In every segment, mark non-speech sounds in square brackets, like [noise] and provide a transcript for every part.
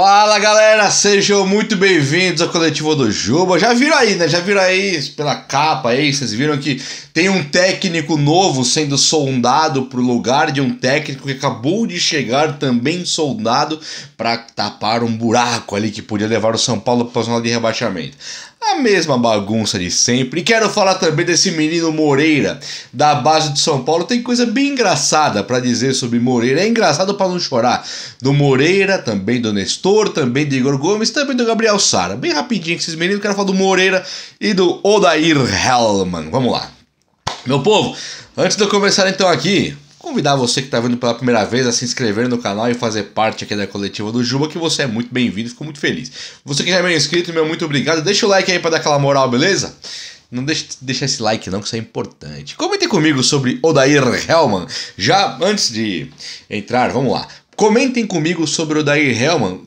Fala galera, sejam muito bem-vindos ao Coletivo do Juba. Já viram aí, né? Já viram aí pela capa aí, vocês viram que tem um técnico novo sendo soldado para o lugar de um técnico que acabou de chegar também soldado para tapar um buraco ali que podia levar o São Paulo para zona de rebaixamento. A mesma bagunça de sempre. E quero falar também desse menino Moreira da base de São Paulo. Tem coisa bem engraçada para dizer sobre Moreira. É engraçado para não chorar. Do Moreira, também do Nestor, também do Igor Gomes, também do Gabriel Sara. Bem rapidinho esses meninos. Quero falar do Moreira e do Odair Hellman. Vamos lá. Meu povo, antes de eu começar então aqui, convidar você que está vindo pela primeira vez a se inscrever no canal e fazer parte aqui da coletiva do Juba, que você é muito bem-vindo, fico muito feliz. Você que já é meu inscrito, meu muito obrigado. Deixa o like aí para dar aquela moral, beleza? Não deixe deixa esse like não, que isso é importante. Comentem comigo sobre Odair Hellman. Já antes de entrar, vamos lá. Comentem comigo sobre Odair Hellman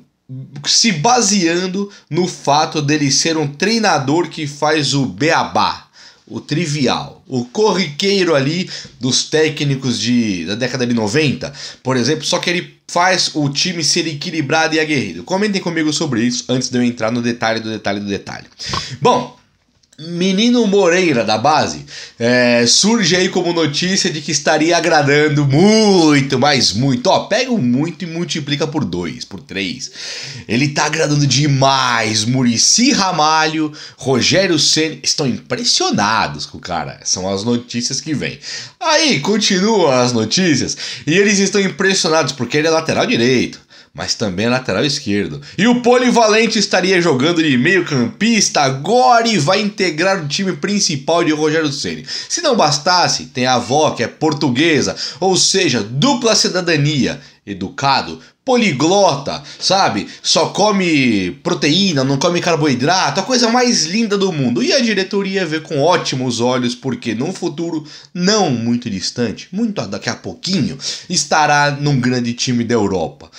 se baseando no fato dele ser um treinador que faz o beabá o trivial, o corriqueiro ali dos técnicos de, da década de 90, por exemplo, só que ele faz o time ser equilibrado e aguerrido. Comentem comigo sobre isso antes de eu entrar no detalhe do detalhe do detalhe. Bom, Menino Moreira, da base, é, surge aí como notícia de que estaria agradando muito, mas muito. Ó, pega o muito e multiplica por dois, por três. Ele tá agradando demais. Murici Ramalho, Rogério Senna estão impressionados com o cara. São as notícias que vêm. Aí, continuam as notícias e eles estão impressionados porque ele é lateral direito mas também é lateral esquerdo. E o polivalente estaria jogando de meio-campista agora e vai integrar o time principal de Rogério Ceni. Se não bastasse, tem a avó que é portuguesa, ou seja, dupla cidadania, educado, poliglota, sabe? Só come proteína, não come carboidrato, a coisa mais linda do mundo. E a diretoria vê com ótimos olhos, porque num futuro não muito distante, muito daqui a pouquinho, estará num grande time da Europa.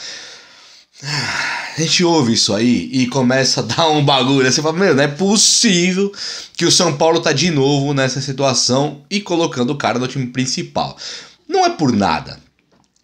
A gente ouve isso aí e começa a [laughs] dar um bagulho. Você assim, fala, meu, não é possível que o São Paulo tá de novo nessa situação e colocando o cara no time principal. Não é por nada.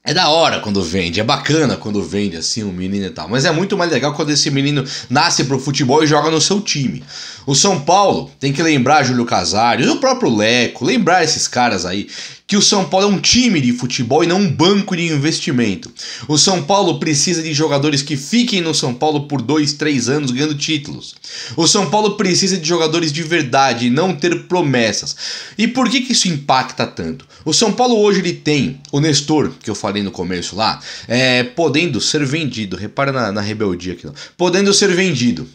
É da hora quando vende, é bacana quando vende assim um menino e tal. Mas é muito mais legal quando esse menino nasce pro futebol e joga no seu time. O São Paulo tem que lembrar Júlio Casares, o próprio Leco, lembrar esses caras aí que o São Paulo é um time de futebol e não um banco de investimento. O São Paulo precisa de jogadores que fiquem no São Paulo por dois, três anos ganhando títulos. O São Paulo precisa de jogadores de verdade e não ter promessas. E por que, que isso impacta tanto? O São Paulo hoje ele tem o Nestor, que eu falei no começo lá, é, podendo ser vendido. Repara na, na rebeldia aqui, não. podendo ser vendido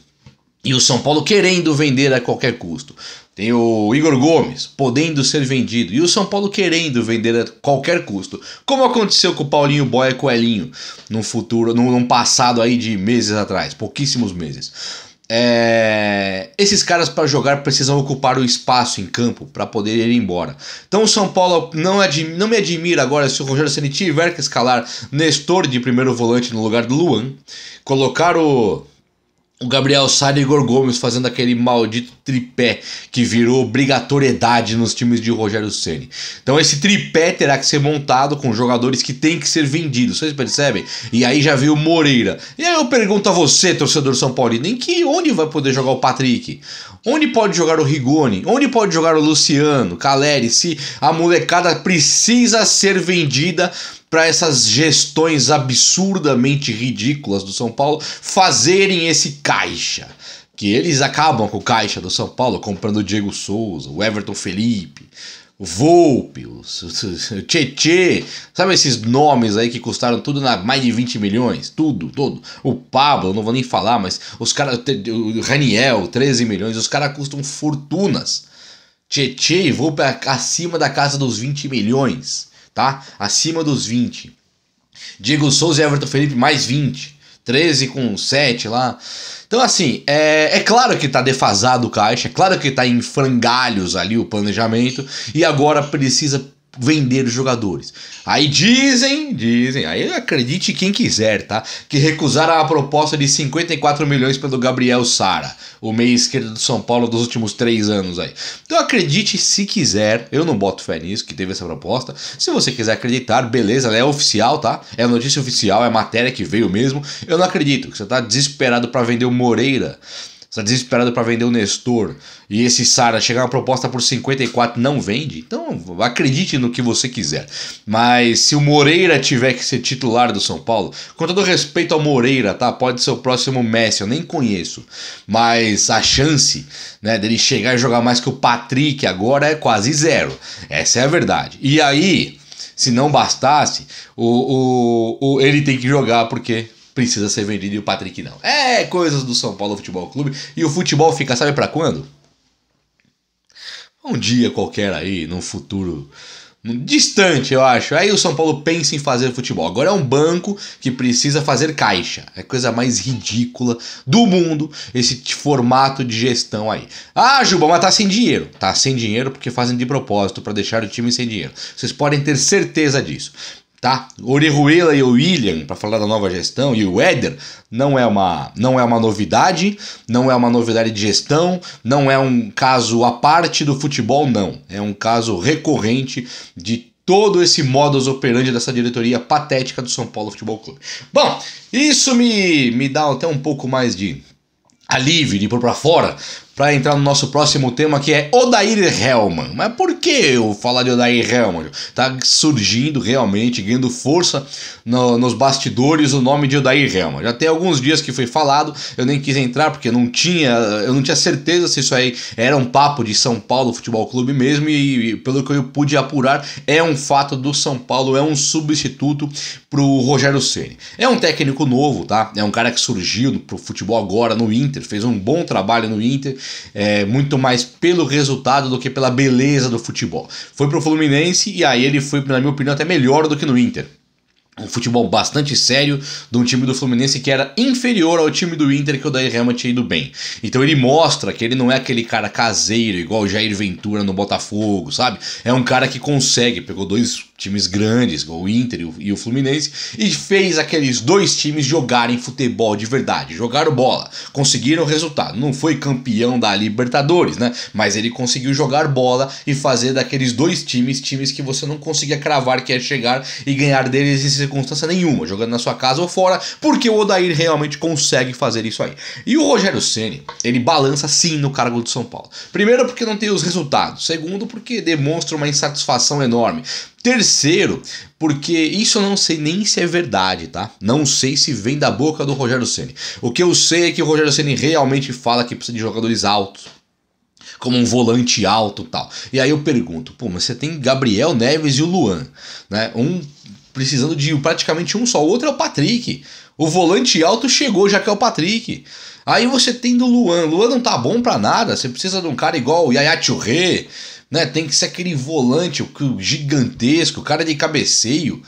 e o São Paulo querendo vender a qualquer custo. Tem o Igor Gomes podendo ser vendido e o São Paulo querendo vender a qualquer custo, como aconteceu com o Paulinho Boia Coelhinho num futuro, num, passado aí de meses atrás, pouquíssimos meses. É... esses caras para jogar precisam ocupar o espaço em campo para poder ir embora. Então o São Paulo não, admi... não me admira agora se o Rogério Ceni tiver que escalar Nestor de primeiro volante no lugar do Luan, colocar o o Gabriel Sara e Igor Gomes fazendo aquele maldito tripé que virou obrigatoriedade nos times de Rogério Ceni. Então esse tripé terá que ser montado com jogadores que têm que ser vendidos, vocês percebem? E aí já veio Moreira. E aí eu pergunto a você, torcedor São Paulino, em que onde vai poder jogar o Patrick? Onde pode jogar o Rigoni? Onde pode jogar o Luciano, Caleri? Se a molecada precisa ser vendida para essas gestões absurdamente ridículas do São Paulo fazerem esse caixa. Que eles acabam com o caixa do São Paulo comprando o Diego Souza, o Everton Felipe, o Volpe, o Tietê, sabe esses nomes aí que custaram tudo na mais de 20 milhões? Tudo, todo. O Pablo, não vou nem falar, mas os caras, o Raniel, 13 milhões, os caras custam fortunas. Tietê e Volpe é acima da casa dos 20 milhões tá? Acima dos 20. Diego Souza e Everton Felipe mais 20. 13 com 7 lá. Então, assim, é, é claro que tá defasado o caixa, é claro que tá em frangalhos ali o planejamento, e agora precisa vender os jogadores. Aí dizem, dizem, aí acredite quem quiser, tá? Que recusaram a proposta de 54 milhões pelo Gabriel Sara, o meia esquerdo do São Paulo dos últimos três anos aí. Então acredite se quiser, eu não boto fé nisso, que teve essa proposta. Se você quiser acreditar, beleza, ela é oficial, tá? É notícia oficial, é matéria que veio mesmo. Eu não acredito que você tá desesperado para vender o Moreira está desesperado para vender o Nestor e esse Sara chegar uma proposta por 54 não vende, então acredite no que você quiser. Mas se o Moreira tiver que ser titular do São Paulo, com todo respeito ao Moreira, tá? Pode ser o próximo Messi, eu nem conheço. Mas a chance né, dele chegar e jogar mais que o Patrick agora é quase zero. Essa é a verdade. E aí, se não bastasse, o, o, o ele tem que jogar porque precisa ser vendido e o Patrick não. É, coisas do São Paulo Futebol Clube. E o futebol fica, sabe para quando? Um dia qualquer aí, num futuro distante, eu acho. Aí o São Paulo pensa em fazer futebol. Agora é um banco que precisa fazer caixa. É a coisa mais ridícula do mundo esse formato de gestão aí. Ah, Juba, mas tá sem dinheiro. Tá sem dinheiro porque fazem de propósito para deixar o time sem dinheiro. Vocês podem ter certeza disso tá? Orejuela e o William para falar da nova gestão e o Éder não é uma não é uma novidade, não é uma novidade de gestão, não é um caso à parte do futebol não, é um caso recorrente de todo esse modus operandi dessa diretoria patética do São Paulo Futebol Clube. Bom, isso me me dá até um pouco mais de alívio de ir para fora, para entrar no nosso próximo tema que é Odair Helman. Mas por que eu falar de Odair Helman? Tá surgindo realmente, ganhando força no, nos bastidores o nome de Odair Helman. Já tem alguns dias que foi falado, eu nem quis entrar porque não tinha, eu não tinha certeza se isso aí era um papo de São Paulo Futebol Clube mesmo e, e pelo que eu pude apurar, é um fato do São Paulo, é um substituto pro Rogério Ceni. É um técnico novo, tá? É um cara que surgiu pro futebol agora no Inter, fez um bom trabalho no Inter é, muito mais pelo resultado do que pela beleza do futebol. Foi pro Fluminense e aí ele foi, na minha opinião, até melhor do que no Inter um futebol bastante sério de um time do Fluminense que era inferior ao time do Inter que o Daí Helma tinha ido bem. Então ele mostra que ele não é aquele cara caseiro igual o Jair Ventura no Botafogo, sabe? É um cara que consegue, pegou dois times grandes, o Inter e o Fluminense, e fez aqueles dois times jogarem futebol de verdade, jogaram bola, conseguiram resultado. Não foi campeão da Libertadores, né? Mas ele conseguiu jogar bola e fazer daqueles dois times times que você não conseguia cravar que é chegar e ganhar deles em circunstância nenhuma, jogando na sua casa ou fora, porque o Odair realmente consegue fazer isso aí. E o Rogério Ceni, ele balança sim no cargo do São Paulo. Primeiro porque não tem os resultados, segundo porque demonstra uma insatisfação enorme. Terceiro, porque isso eu não sei nem se é verdade, tá? Não sei se vem da boca do Rogério Ceni. O que eu sei é que o Rogério Ceni realmente fala que precisa de jogadores altos, como um volante alto, tal. E aí eu pergunto, pô, mas você tem Gabriel Neves e o Luan, né? Um precisando de praticamente um só, o outro é o Patrick. O volante alto chegou, já que é o Patrick. Aí você tem do Luan, Luan não tá bom para nada, você precisa de um cara igual o Yaya Touré, né? Tem que ser aquele volante gigantesco, cara de cabeceio.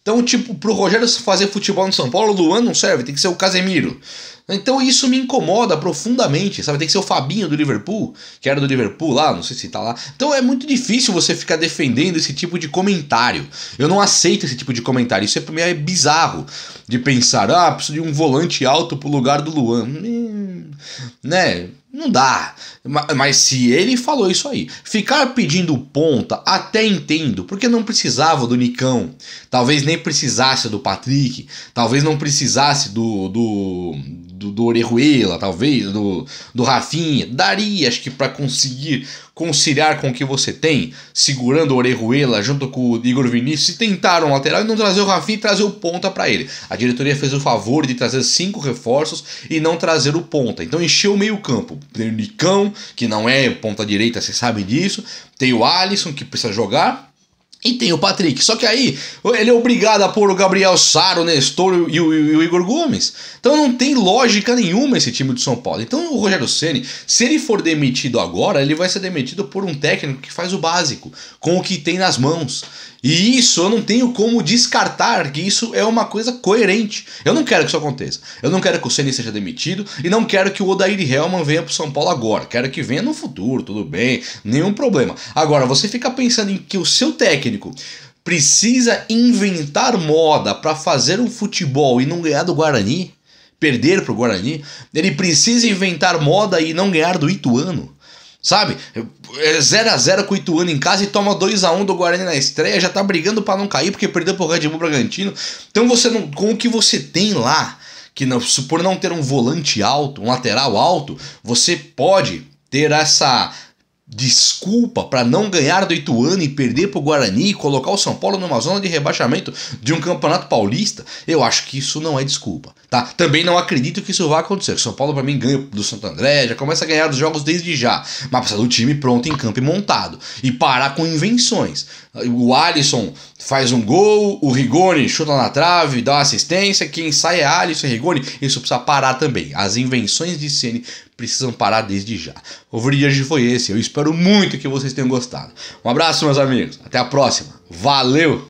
Então, tipo, pro Rogério fazer futebol no São Paulo, o Luan não serve, tem que ser o Casemiro. Então isso me incomoda profundamente, sabe? Tem que ser o Fabinho do Liverpool, que era do Liverpool lá, não sei se tá lá. Então é muito difícil você ficar defendendo esse tipo de comentário. Eu não aceito esse tipo de comentário. Isso é, pra mim é bizarro de pensar, ah, preciso de um volante alto pro lugar do Luan. Hum, né? Não dá. Mas se ele falou isso aí, ficar pedindo ponta, até entendo, porque não precisava do Nicão. Talvez nem precisasse do Patrick, talvez não precisasse do do do, do Orejuela, talvez, do, do Rafinha. Daria, acho que, para conseguir conciliar com o que você tem, segurando o Orejuela junto com o Igor Vinícius, e tentaram lateral e não trazer o Rafinha e trazer o ponta para ele. A diretoria fez o favor de trazer cinco reforços e não trazer o ponta. Então encheu o meio-campo. Tem o Nicão, que não é ponta direita, vocês sabem disso. Tem o Alisson, que precisa jogar. E tem o Patrick. Só que aí ele é obrigado a pôr o Gabriel Saro, o Nestor e o, e o, Igor Gomes. Então não tem lógica nenhuma esse time do São Paulo. Então o Rogério Ceni, se ele for demitido agora, ele vai ser demitido por um técnico que faz o básico, com o que tem nas mãos. E isso eu não tenho como descartar que isso é uma coisa coerente. Eu não quero que isso aconteça. Eu não quero que o Ceni seja demitido e não quero que o Odair Helman venha pro São Paulo agora. Quero que venha no futuro, tudo bem, nenhum problema. Agora, você fica pensando em que o seu técnico técnico precisa inventar moda para fazer um futebol e não ganhar do Guarani, perder para o Guarani, ele precisa inventar moda e não ganhar do Ituano. Sabe? 0 é a 0 com o Ituano em casa e toma 2 a 1 do Guarani na estreia, já tá brigando para não cair porque perdeu pro Red Bull Bragantino. Então você não, com o que você tem lá, que não, por não ter um volante alto, um lateral alto, você pode ter essa desculpa para não ganhar do Ituano e perder para o Guarani e colocar o São Paulo numa zona de rebaixamento de um campeonato paulista, eu acho que isso não é desculpa, tá? Também não acredito que isso vá acontecer. O São Paulo para mim ganha do Santo André, já começa a ganhar os jogos desde já, mas precisa do time pronto em campo e montado e parar com invenções. O Alisson faz um gol, o Rigoni chuta na trave, dá uma assistência, quem sai é Alisson e Rigoni, isso precisa parar também. As invenções de Cine precisam parar desde já. O vídeo de hoje foi esse, eu espero muito que vocês tenham gostado. Um abraço, meus amigos, até a próxima, valeu!